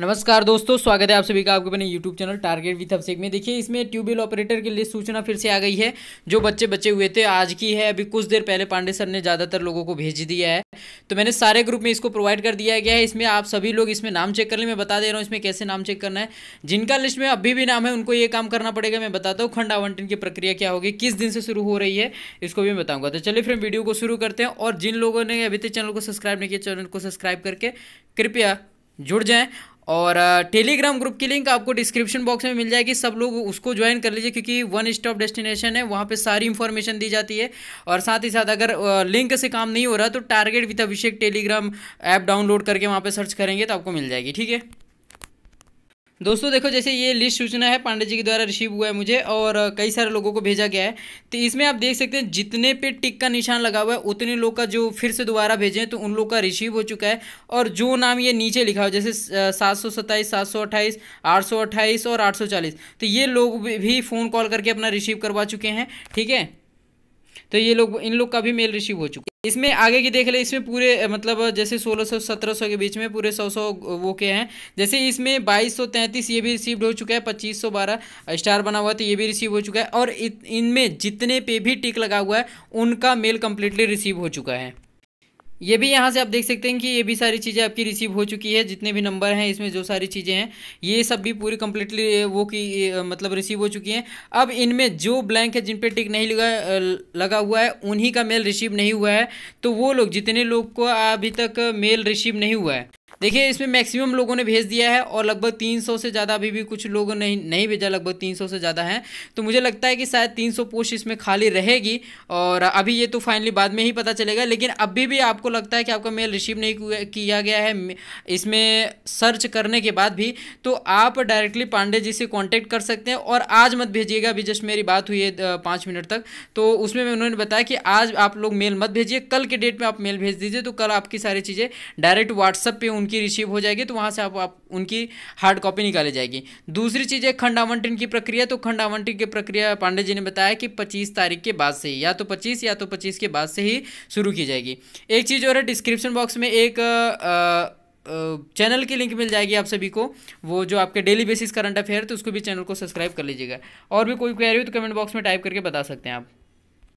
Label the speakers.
Speaker 1: नमस्कार दोस्तों स्वागत है आप सभी का आपके अपने YouTube channel Target with Abhishek में देखिए इसमें ट्यूबवेल ऑपरेटर के लिए सूचना फिर से आ गई है जो बच्चे बचे हुए थे आज की है अभी कुछ देर पहले पांडे सर ने ज़्यादातर लोगों को भेज दिया है तो मैंने सारे ग्रुप में इसको प्रोवाइड कर दिया गया है इसमें आप सभी लोग इसमें नाम चेक कर लें मैं बता दे रहा हूँ इसमें कैसे नाम चेक करना है जिनका लिस्ट में अभी भी नाम है उनको ये काम करना पड़ेगा मैं बताता हूँ खंड आवंटन की प्रक्रिया क्या होगी किस दिन से शुरू हो रही है इसको भी मैं बताऊँगा तो चलिए फिर वीडियो को शुरू करते हैं और जिन लोगों ने अभी तक चैनल को सब्सक्राइब नहीं किया चैनल को सब्सक्राइब करके कृपया जुड़ जाएँ और टेलीग्राम ग्रुप की लिंक आपको डिस्क्रिप्शन बॉक्स में मिल जाएगी सब लोग उसको ज्वाइन कर लीजिए क्योंकि वन स्टॉप डेस्टिनेशन है वहाँ पे सारी इन्फॉर्मेशन दी जाती है और साथ ही साथ अगर लिंक से काम नहीं हो रहा तो Target with Abhishek Telegram app download करके वहाँ पे सर्च करेंगे तो आपको मिल जाएगी ठीक है दोस्तों देखो जैसे ये लिस्ट सूचना है पांडे जी के द्वारा रिसीव हुआ है मुझे और कई सारे लोगों को भेजा गया है तो इसमें आप देख सकते हैं जितने पे टिक का निशान लगा हुआ है उतने लोग का जो फिर से दोबारा भेजें तो उन लोग का रिसीव हो चुका है और जो नाम ये नीचे लिखा हो जैसे सात सौ सत्ताईस सात सौ अट्ठाईस आठ सौ अट्ठाईस और आठ सौ चालीस तो ये लोग भी फ़ोन कॉल करके अपना रिसीव करवा चुके हैं ठीक है तो ये लोग इन लोग का भी मेल रिसीव हो चुका है इसमें आगे की देख ले इसमें पूरे मतलब जैसे 1600 1700 के बीच में पूरे 100 सौ वो के हैं जैसे इसमें 2233 ये भी रिसीव्ड हो चुका है 2512 स्टार बना हुआ है तो ये भी रिसीव हो चुका है और इनमें जितने पे भी टिक लगा हुआ है उनका मेल कम्प्लीटली रिसीव हो चुका है ये भी यहाँ से आप देख सकते हैं कि ये भी सारी चीज़ें आपकी रिसीव हो चुकी है जितने भी नंबर हैं इसमें जो सारी चीज़ें हैं ये सब भी पूरी कम्प्लीटली वो की मतलब रिसीव हो चुकी हैं अब इनमें जो ब्लैंक है जिन पे टिक नहीं लगा लगा हुआ है उन्हीं का मेल रिसीव नहीं हुआ है तो वो लोग जितने लोग को अभी तक मेल रिसीव नहीं हुआ है देखिए इसमें मैक्सिमम लोगों ने भेज दिया है और लगभग 300 से ज़्यादा अभी भी कुछ लोगों ने नहीं भेजा लगभग 300 से ज़्यादा हैं तो मुझे लगता है कि शायद 300 पोस्ट इसमें खाली रहेगी और अभी ये तो फाइनली बाद में ही पता चलेगा लेकिन अभी भी आपको लगता है कि आपका मेल रिसीव नहीं किया गया है इसमें सर्च करने के बाद भी तो आप डायरेक्टली पांडे जी से कॉन्टैक्ट कर सकते हैं और आज मत भेजिएगा अभी जस्ट मेरी बात हुई है पाँच मिनट तक तो उसमें उन्होंने बताया कि आज आप लोग मेल मत भेजिए कल के डेट में आप मेल भेज दीजिए तो कल आपकी सारी चीज़ें डायरेक्ट व्हाट्सअप पर उनकी रिसीव हो जाएगी तो वहाँ से आप, आप उनकी हार्ड कॉपी निकाली जाएगी दूसरी चीज़ है खंड आवंटन की प्रक्रिया तो खंड आवंटन की प्रक्रिया पांडे जी ने बताया कि पच्चीस तारीख के बाद से ही या तो पच्चीस या तो पच्चीस के बाद से ही शुरू की जाएगी एक चीज़ और है डिस्क्रिप्शन बॉक्स में एक चैनल की लिंक मिल जाएगी आप सभी को वो जो आपके डेली बेसिस करंट अफेयर तो उसको भी चैनल को सब्सक्राइब कर लीजिएगा और भी कोई क्वेरी हो तो कमेंट बॉक्स में टाइप करके बता सकते हैं आप